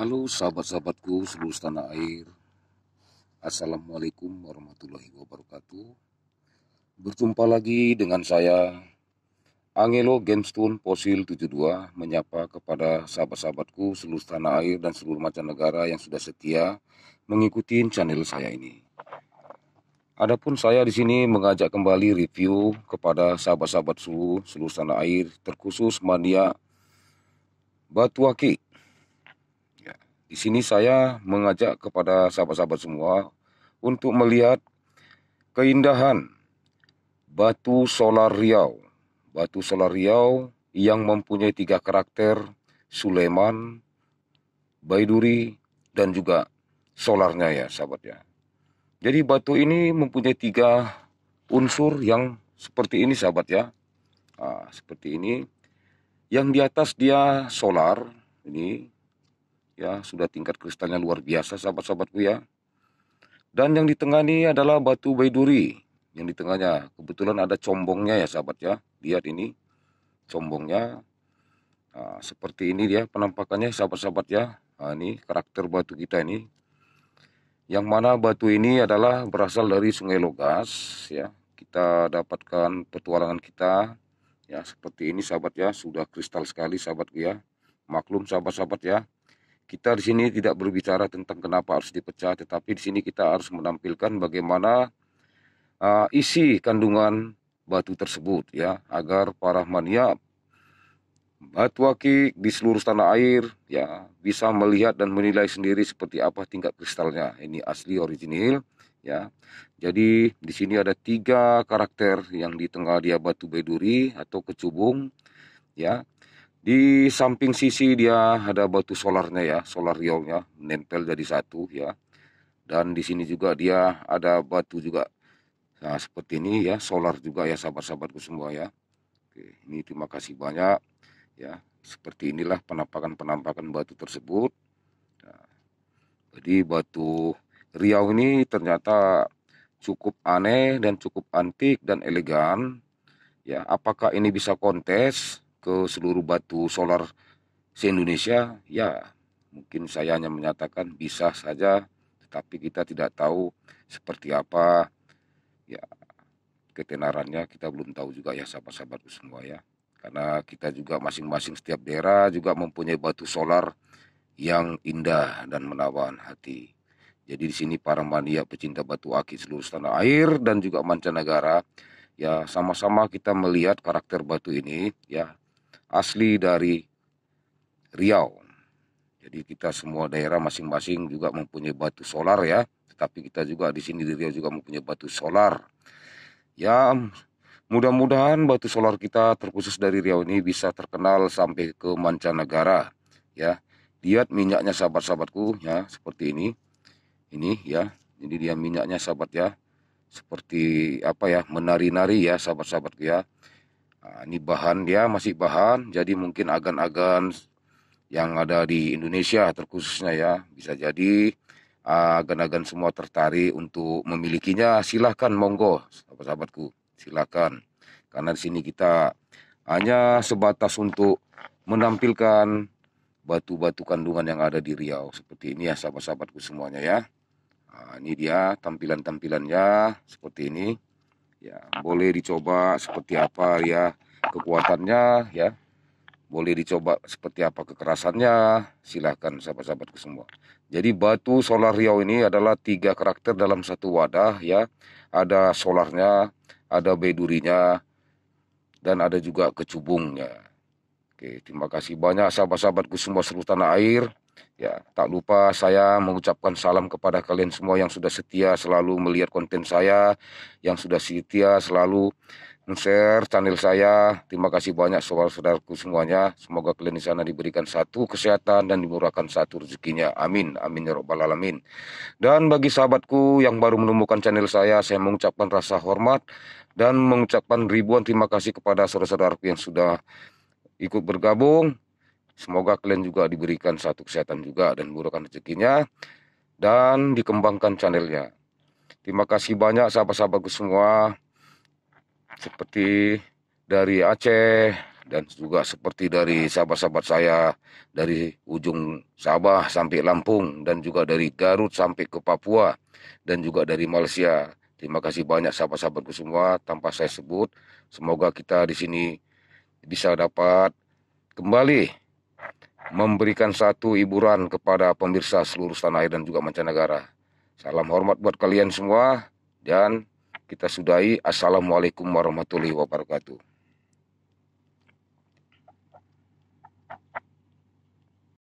Halo sahabat-sahabatku seluruh tanah air Assalamualaikum warahmatullahi wabarakatuh Berjumpa lagi dengan saya Angelo Gemstone Posil 72 menyapa kepada sahabat-sahabatku seluruh tanah air dan seluruh macam negara yang sudah setia mengikuti channel saya ini. Adapun saya di sini mengajak kembali review kepada sahabat-sahabat seluruh seluruh tanah air terkhusus mania Batuaki di sini saya mengajak kepada sahabat-sahabat semua untuk melihat keindahan batu solar Riau. Batu solar Riau yang mempunyai tiga karakter Suleman, Baiduri, dan juga solarnya ya sahabat ya. Jadi batu ini mempunyai tiga unsur yang seperti ini sahabat ya. Nah, seperti ini. Yang di atas dia solar ini Ya, sudah tingkat kristalnya luar biasa sahabat-sahabatku ya. Dan yang di tengah ini adalah batu baiduri. Yang di tengahnya kebetulan ada combongnya ya sahabat ya. Lihat ini combongnya. Nah, seperti ini dia penampakannya sahabat-sahabat ya. Nah, ini karakter batu kita ini. Yang mana batu ini adalah berasal dari Sungai Logas ya. Kita dapatkan petualangan kita ya seperti ini sahabat ya sudah kristal sekali sahabatku ya maklum sahabat-sahabat ya kita di sini tidak berbicara tentang kenapa harus dipecah, tetapi di sini kita harus menampilkan bagaimana uh, isi kandungan batu tersebut ya, agar para mania batu akik di seluruh tanah air ya bisa melihat dan menilai sendiri seperti apa tingkat kristalnya. Ini asli original ya. Jadi di sini ada tiga karakter yang di tengah dia batu beduri atau kecubung ya di samping sisi dia ada batu solarnya ya, solar riolnya menempel jadi satu ya. Dan di sini juga dia ada batu juga. Nah, seperti ini ya, solar juga ya sahabat-sahabatku semua ya. Oke, ini terima kasih banyak ya. Seperti inilah penampakan-penampakan batu tersebut. Nah, jadi batu Riau ini ternyata cukup aneh dan cukup antik dan elegan. Ya, apakah ini bisa kontes? ke seluruh batu solar se-Indonesia, ya mungkin saya hanya menyatakan bisa saja, tetapi kita tidak tahu seperti apa ya ketenarannya kita belum tahu juga ya sahabat-sahabatku semua ya. Karena kita juga masing-masing setiap daerah juga mempunyai batu solar yang indah dan menawan hati. Jadi di sini para mania pecinta batu akik seluruh tanah air dan juga mancanegara ya sama-sama kita melihat karakter batu ini ya asli dari Riau. Jadi kita semua daerah masing-masing juga mempunyai batu solar ya. Tetapi kita juga di sini di Riau juga mempunyai batu solar. Ya mudah-mudahan batu solar kita terkhusus dari Riau ini bisa terkenal sampai ke mancanegara ya. Lihat minyaknya sahabat-sahabatku ya seperti ini. Ini ya. Jadi dia minyaknya sahabat ya. Seperti apa ya menari-nari ya sahabat-sahabatku ya. Nah, ini bahan dia masih bahan, jadi mungkin agan-agan yang ada di Indonesia terkhususnya ya bisa jadi ah, agan-agan semua tertarik untuk memilikinya. Silahkan monggo sahabat-sahabatku, silahkan karena di sini kita hanya sebatas untuk menampilkan batu-batu kandungan yang ada di Riau seperti ini ya sahabat-sahabatku semuanya ya. Nah, ini dia tampilan-tampilannya seperti ini ya boleh dicoba seperti apa ya kekuatannya ya boleh dicoba seperti apa kekerasannya silahkan sahabat-sahabatku semua jadi batu solar riau ini adalah tiga karakter dalam satu wadah ya ada solarnya ada bedurinya dan ada juga kecubungnya oke terima kasih banyak sahabat-sahabatku semua seluruh tanah air Ya, tak lupa saya mengucapkan salam kepada kalian semua yang sudah setia selalu melihat konten saya, yang sudah setia selalu share channel saya. Terima kasih banyak saudara-saudaraku semuanya. Semoga kalian di sana diberikan satu kesehatan dan dimurahkan satu rezekinya. Amin. Amin ya robbal alamin. Dan bagi sahabatku yang baru menemukan channel saya, saya mengucapkan rasa hormat dan mengucapkan ribuan terima kasih kepada saudara-saudaraku yang sudah ikut bergabung Semoga kalian juga diberikan satu kesehatan juga dan murahkan rezekinya dan dikembangkan channelnya. Terima kasih banyak sahabat-sahabatku semua seperti dari Aceh dan juga seperti dari sahabat-sahabat saya dari ujung Sabah sampai Lampung dan juga dari Garut sampai ke Papua dan juga dari Malaysia. Terima kasih banyak sahabat-sahabatku semua tanpa saya sebut. Semoga kita di sini bisa dapat kembali memberikan satu hiburan kepada pemirsa seluruh tanah air dan juga mancanegara. Salam hormat buat kalian semua dan kita sudahi. Assalamualaikum warahmatullahi wabarakatuh.